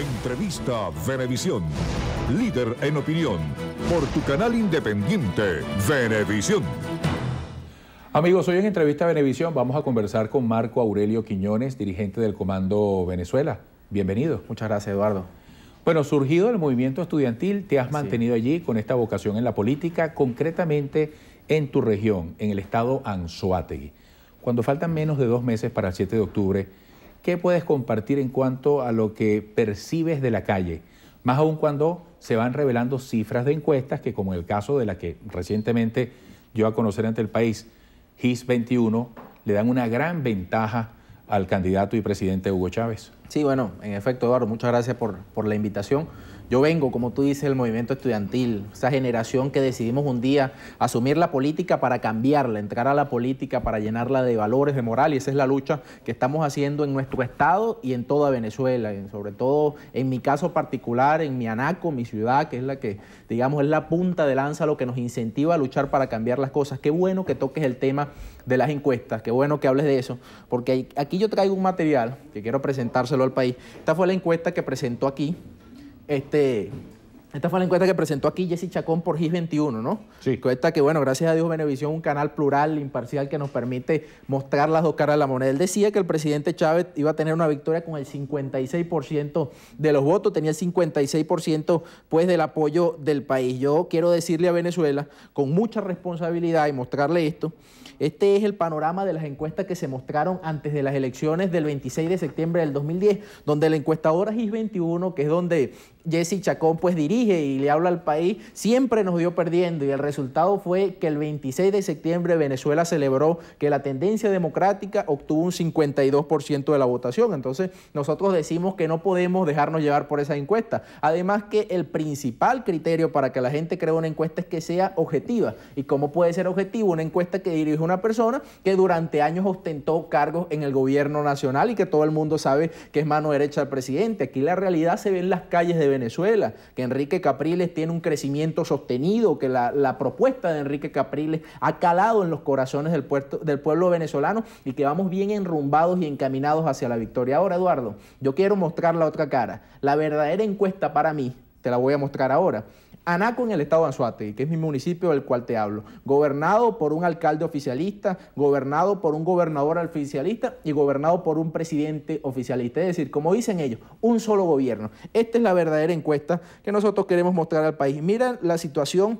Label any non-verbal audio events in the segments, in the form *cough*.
Entrevista Venevisión. Líder en opinión. Por tu canal independiente, Venevisión. Amigos, hoy en Entrevista Venevisión vamos a conversar con Marco Aurelio Quiñones, dirigente del Comando Venezuela. Bienvenido. Muchas gracias, Eduardo. Bueno, surgido el movimiento estudiantil, te has mantenido allí con esta vocación en la política, concretamente en tu región, en el estado Anzoátegui. Cuando faltan menos de dos meses para el 7 de octubre, ¿Qué puedes compartir en cuanto a lo que percibes de la calle? Más aún cuando se van revelando cifras de encuestas que, como el caso de la que recientemente dio a conocer ante el país, GIS 21, le dan una gran ventaja al candidato y presidente Hugo Chávez. Sí, bueno, en efecto, Eduardo, muchas gracias por, por la invitación. Yo vengo, como tú dices, del movimiento estudiantil, esa generación que decidimos un día asumir la política para cambiarla, entrar a la política para llenarla de valores, de moral, y esa es la lucha que estamos haciendo en nuestro estado y en toda Venezuela, sobre todo en mi caso particular, en mi Anaco, mi ciudad, que es la que, digamos, es la punta de lanza lo que nos incentiva a luchar para cambiar las cosas. Qué bueno que toques el tema de las encuestas, qué bueno que hables de eso, porque aquí yo traigo un material que quiero presentárselo al país. Esta fue la encuesta que presentó aquí este, esta fue la encuesta que presentó aquí Jesse Chacón por GIS 21, ¿no? Sí. Cuesta que, bueno, gracias a Dios Benevisión, un canal plural, imparcial, que nos permite mostrar las dos caras de la moneda. Él decía que el presidente Chávez iba a tener una victoria con el 56% de los votos, tenía el 56% pues del apoyo del país. Yo quiero decirle a Venezuela, con mucha responsabilidad y mostrarle esto, este es el panorama de las encuestas que se mostraron antes de las elecciones del 26 de septiembre del 2010, donde la encuestadora GIS 21, que es donde Jesse Chacón pues dirige y le habla al país, siempre nos dio perdiendo y el resultado fue que el 26 de septiembre Venezuela celebró que la tendencia democrática obtuvo un 52% de la votación. Entonces nosotros decimos que no podemos dejarnos llevar por esa encuesta. Además que el principal criterio para que la gente cree una encuesta es que sea objetiva. ¿Y cómo puede ser objetivo una encuesta que dirige una persona que durante años ostentó cargos en el gobierno nacional y que todo el mundo sabe que es mano derecha del presidente? Aquí la realidad se ve en las calles de Venezuela, que Enrique Capriles tiene un crecimiento sostenido, que la, propuesta de Enrique Capriles ha calado en los corazones del, puerto, del pueblo venezolano y que vamos bien enrumbados y encaminados hacia la victoria. Ahora, Eduardo, yo quiero mostrar la otra cara. La verdadera encuesta para mí, te la voy a mostrar ahora, Anaco en el estado de Anzuategui, que es mi municipio del cual te hablo, gobernado por un alcalde oficialista, gobernado por un gobernador oficialista y gobernado por un presidente oficialista. Es decir, como dicen ellos, un solo gobierno. Esta es la verdadera encuesta que nosotros queremos mostrar al país. Mira la situación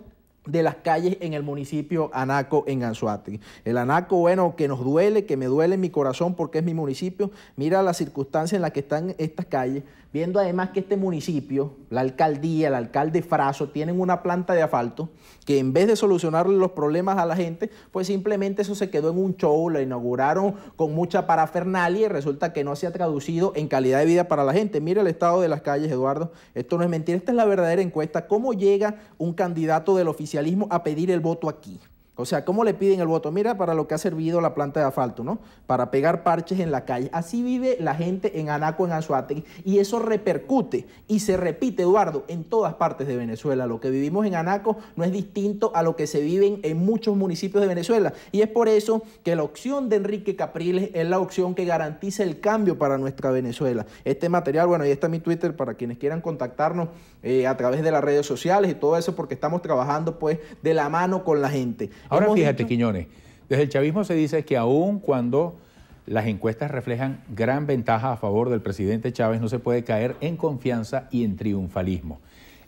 de las calles en el municipio Anaco en Anzuategui. El Anaco, bueno, que nos duele, que me duele en mi corazón porque es mi municipio. Mira las circunstancias en las que están estas calles, viendo además que este municipio, la alcaldía, el alcalde Fraso, tienen una planta de asfalto que en vez de solucionar los problemas a la gente, pues simplemente eso se quedó en un show, la inauguraron con mucha parafernalia y resulta que no se ha traducido en calidad de vida para la gente. Mira el estado de las calles, Eduardo. Esto no es mentira, esta es la verdadera encuesta. ¿Cómo llega un candidato del oficial a pedir el voto aquí. O sea, ¿cómo le piden el voto? Mira, para lo que ha servido la planta de asfalto, ¿no? Para pegar parches en la calle. Así vive la gente en Anaco, en Anzuategui, y eso repercute y se repite, Eduardo, en todas partes de Venezuela. Lo que vivimos en Anaco no es distinto a lo que se vive en muchos municipios de Venezuela. Y es por eso que la opción de Enrique Capriles es la opción que garantiza el cambio para nuestra Venezuela. Este material, bueno, ahí está mi Twitter para quienes quieran contactarnos eh, a través de las redes sociales y todo eso, porque estamos trabajando pues de la mano con la gente. Ahora fíjate, Quiñones, desde el chavismo se dice que aun cuando las encuestas reflejan gran ventaja a favor del presidente Chávez, no se puede caer en confianza y en triunfalismo.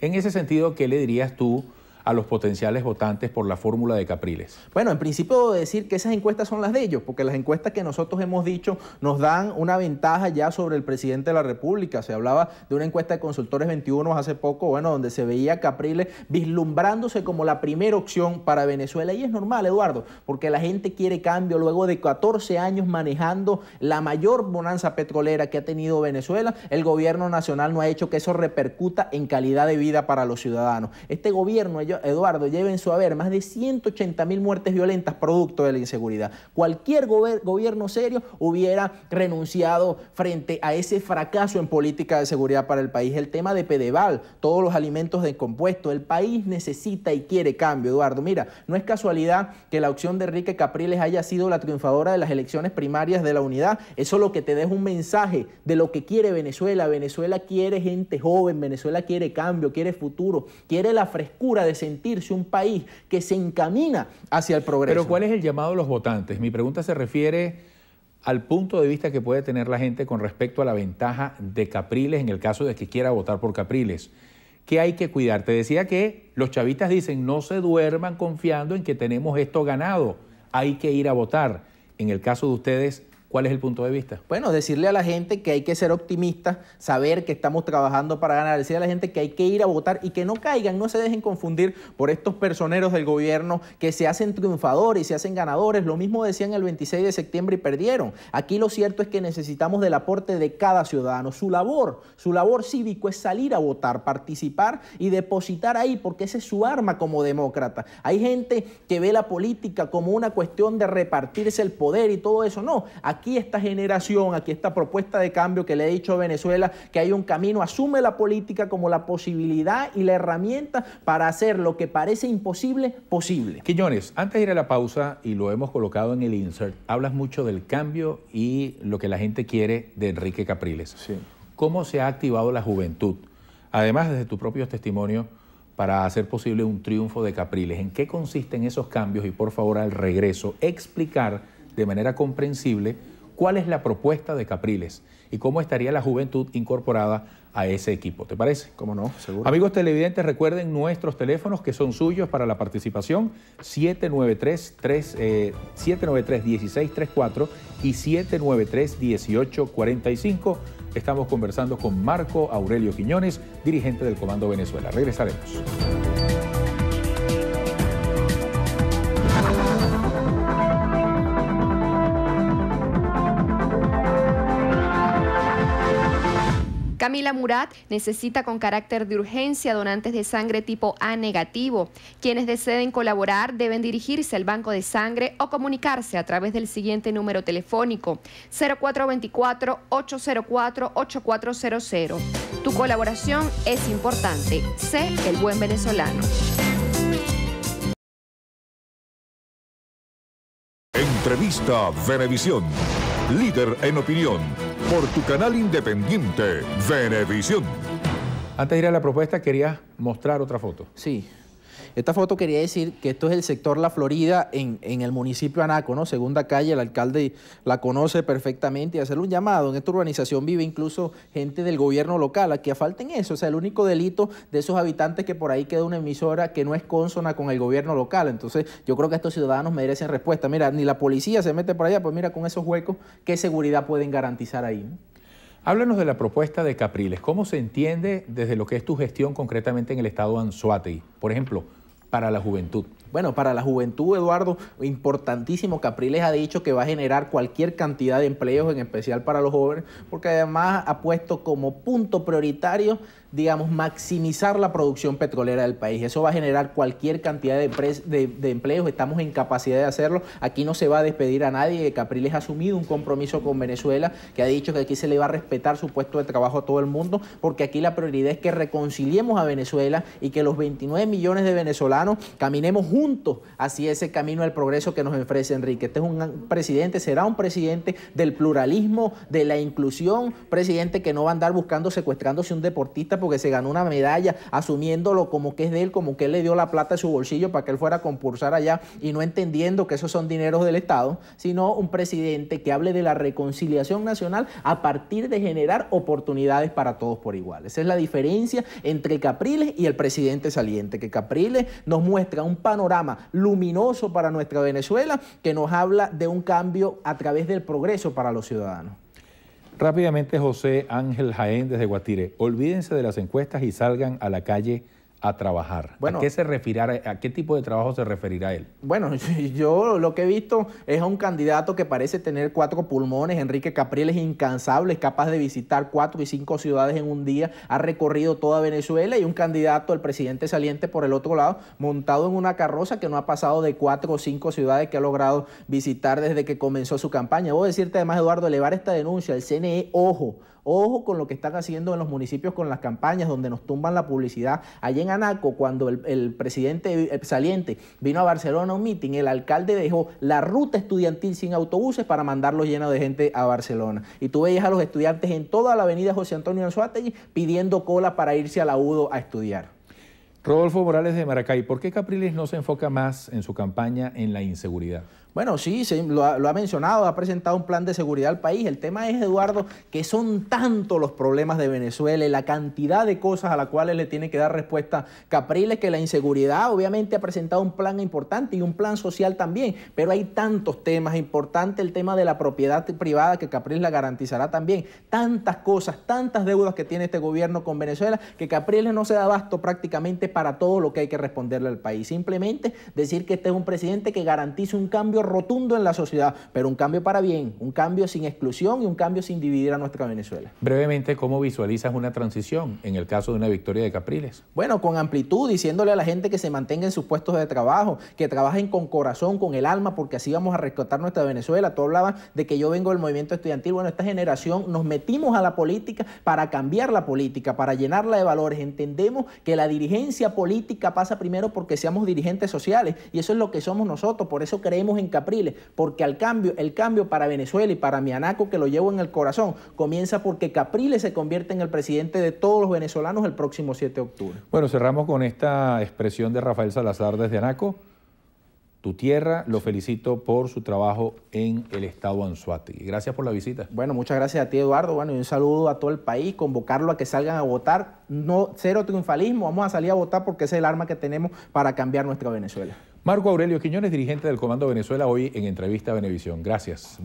En ese sentido, ¿qué le dirías tú? a los potenciales votantes por la fórmula de Capriles? Bueno, en principio debo decir que esas encuestas son las de ellos, porque las encuestas que nosotros hemos dicho nos dan una ventaja ya sobre el presidente de la República. Se hablaba de una encuesta de consultores 21 hace poco, bueno, donde se veía Capriles vislumbrándose como la primera opción para Venezuela. Y es normal, Eduardo, porque la gente quiere cambio luego de 14 años manejando la mayor bonanza petrolera que ha tenido Venezuela. El gobierno nacional no ha hecho que eso repercuta en calidad de vida para los ciudadanos. Este gobierno, ellos Eduardo lleven en su haber más de 180 mil muertes violentas producto de la inseguridad. Cualquier gobierno serio hubiera renunciado frente a ese fracaso en política de seguridad para el país. El tema de Pedeval, todos los alimentos descompuestos, el país necesita y quiere cambio, Eduardo. Mira, no es casualidad que la opción de Enrique Capriles haya sido la triunfadora de las elecciones primarias de la unidad. Eso lo que te deja un mensaje de lo que quiere Venezuela. Venezuela quiere gente joven, Venezuela quiere cambio, quiere futuro, quiere la frescura de sentirse un país que se encamina hacia el progreso. Pero ¿cuál es el llamado de los votantes? Mi pregunta se refiere al punto de vista que puede tener la gente con respecto a la ventaja de Capriles en el caso de que quiera votar por Capriles. ¿Qué hay que cuidar? Te decía que los chavistas dicen no se duerman confiando en que tenemos esto ganado, hay que ir a votar. En el caso de ustedes, ¿Cuál es el punto de vista? Bueno, decirle a la gente que hay que ser optimista, saber que estamos trabajando para ganar, decirle a la gente que hay que ir a votar y que no caigan, no se dejen confundir por estos personeros del gobierno que se hacen triunfadores y se hacen ganadores. Lo mismo decían el 26 de septiembre y perdieron. Aquí lo cierto es que necesitamos del aporte de cada ciudadano. Su labor, su labor cívico es salir a votar, participar y depositar ahí, porque ese es su arma como demócrata. Hay gente que ve la política como una cuestión de repartirse el poder y todo eso. No, aquí aquí esta generación, aquí esta propuesta de cambio que le he dicho a Venezuela, que hay un camino, asume la política como la posibilidad y la herramienta para hacer lo que parece imposible, posible. Quiñones, antes de ir a la pausa, y lo hemos colocado en el insert, hablas mucho del cambio y lo que la gente quiere de Enrique Capriles. Sí. ¿Cómo se ha activado la juventud? Además, desde tu propio testimonio, para hacer posible un triunfo de Capriles. ¿En qué consisten esos cambios? Y por favor, al regreso, explicar de manera comprensible cuál es la propuesta de Capriles y cómo estaría la juventud incorporada a ese equipo. ¿Te parece? Cómo no, Amigos televidentes, recuerden nuestros teléfonos que son suyos para la participación 793 1634 eh, y 793 1845. Estamos conversando con Marco Aurelio Quiñones, dirigente del Comando Venezuela. Regresaremos. Camila Murat necesita con carácter de urgencia donantes de sangre tipo A negativo. Quienes deseen colaborar deben dirigirse al banco de sangre o comunicarse a través del siguiente número telefónico 0424-804-8400. Tu colaboración es importante. Sé el buen venezolano. Entrevista Venevisión, líder en opinión por tu canal independiente, Venevisión. Antes de ir a la propuesta, quería mostrar otra foto. Sí, esta foto quería decir que esto es el sector La Florida en, el municipio Anaco, ¿no? Segunda calle, el alcalde la conoce perfectamente y hacerle un llamado. En esta urbanización vive incluso gente del gobierno local, a que falten eso. O sea, el único delito de esos habitantes que por ahí queda una emisora que no es consona con el gobierno local. Entonces, yo creo que estos ciudadanos merecen respuesta. Mira, ni la policía se mete por allá, pues mira, con esos huecos, ¿qué seguridad pueden garantizar ahí? Háblanos de la propuesta de Capriles. ¿Cómo se entiende desde lo que es tu gestión concretamente en el estado Anzoátegui, Por ejemplo, para la juventud? Bueno, para la juventud, Eduardo, importantísimo. Capriles ha dicho que va a generar cualquier cantidad de empleos, en especial para los jóvenes, porque además ha puesto como punto prioritario digamos, maximizar la producción petrolera del país. Eso va a generar cualquier cantidad de, de, empleos, estamos en capacidad de hacerlo. Aquí no se va a despedir a nadie, Capriles ha asumido un compromiso con Venezuela, que ha dicho que aquí se le va a respetar su puesto de trabajo a todo el mundo, porque aquí la prioridad es que reconciliemos a Venezuela y que los 29 millones de venezolanos caminemos juntos hacia ese camino del progreso que nos ofrece Enrique. Este es un presidente, será un presidente del pluralismo, de la inclusión, presidente que no va a andar buscando secuestrándose un deportista porque se ganó una medalla, asumiéndolo como que es de él, como que él le dio la plata de su bolsillo para que él fuera a compulsar allá y no entendiendo que esos son dineros del Estado, sino un presidente que hable de la reconciliación nacional a partir de generar oportunidades para todos por igual. Esa es la diferencia entre Capriles y el presidente saliente, que Capriles nos muestra un panorama luminoso para nuestra Venezuela que nos habla de un cambio a través del progreso para los ciudadanos. Rápidamente, José Ángel Jaén desde Guatire. Olvídense de las encuestas y salgan a la calle a trabajar. Bueno, ¿A qué se a qué tipo de trabajo se referirá él? Bueno, *laughs* yo lo que he visto es a un candidato que parece tener cuatro pulmones. Enrique Capriel es incansable, es capaz de visitar cuatro y cinco ciudades en un día, ha recorrido toda Venezuela y un candidato, el presidente saliente por el otro lado, montado en una carroza que no ha pasado de cuatro o cinco ciudades que ha logrado visitar desde que comenzó su campaña. Voy a decirte además, Eduardo, elevar esta denuncia, al CNE, ojo, Ojo con lo que están haciendo en los municipios con las campañas donde nos tumban la publicidad. Allí en Anaco, cuando el, presidente eh, saliente vino a Barcelona a un meeting, el alcalde dejó la ruta estudiantil sin autobuses para mandarlos llenos de gente a Barcelona. Y tú veías a los estudiantes en toda la avenida José Antonio Anzuategui pidiendo cola para irse a la UDO a estudiar. Rodolfo Morales de Maracay, ¿por qué Capriles no se enfoca más en su campaña en la inseguridad? Bueno, sí, lo, ha, lo, ha, mencionado, ha presentado un plan de seguridad al país. El tema es, Eduardo, que son tantos los problemas de Venezuela y la cantidad de cosas a las cuales le tiene que dar respuesta Capriles que la inseguridad obviamente ha presentado un plan importante y un plan social también, pero hay tantos temas importantes, el tema de la propiedad privada que Capriles la garantizará también, tantas cosas, tantas deudas que tiene este gobierno con Venezuela que Capriles no se da abasto prácticamente para todo lo que hay que responderle al país. Simplemente decir que este es un presidente que garantiza un cambio rotundo en la sociedad, pero un cambio para bien, un cambio sin exclusión y un cambio sin dividir a nuestra Venezuela. Brevemente, ¿cómo visualizas una transición en el caso de una victoria de Capriles? Bueno, con amplitud, diciéndole a la gente que se mantenga en sus puestos de trabajo, que trabajen con corazón, con el alma, porque así vamos a rescatar nuestra Venezuela. Tú hablabas de que yo vengo del movimiento estudiantil. Bueno, esta generación nos metimos a la política para cambiar la política, para llenarla de valores. Entendemos que la dirigencia política pasa primero porque seamos dirigentes sociales y eso es lo que somos nosotros. Por eso creemos en Capriles, porque al cambio, el cambio para Venezuela y para mi anaco que lo llevo en el corazón, comienza porque Capriles se convierte en el presidente de todos los venezolanos el próximo 7 de octubre. Bueno, cerramos con esta expresión de Rafael Salazar desde Anaco. Tu tierra, lo felicito por su trabajo en el estado Anzuategui. Gracias por la visita. Bueno, muchas gracias a ti, Eduardo. Bueno, y un saludo a todo el país, convocarlo a que salgan a votar. No, cero triunfalismo, vamos a salir a votar porque ese es el arma que tenemos para cambiar nuestra Venezuela. Marco Aurelio Quiñones, dirigente del Comando Venezuela, hoy en entrevista a Venevisión. Gracias.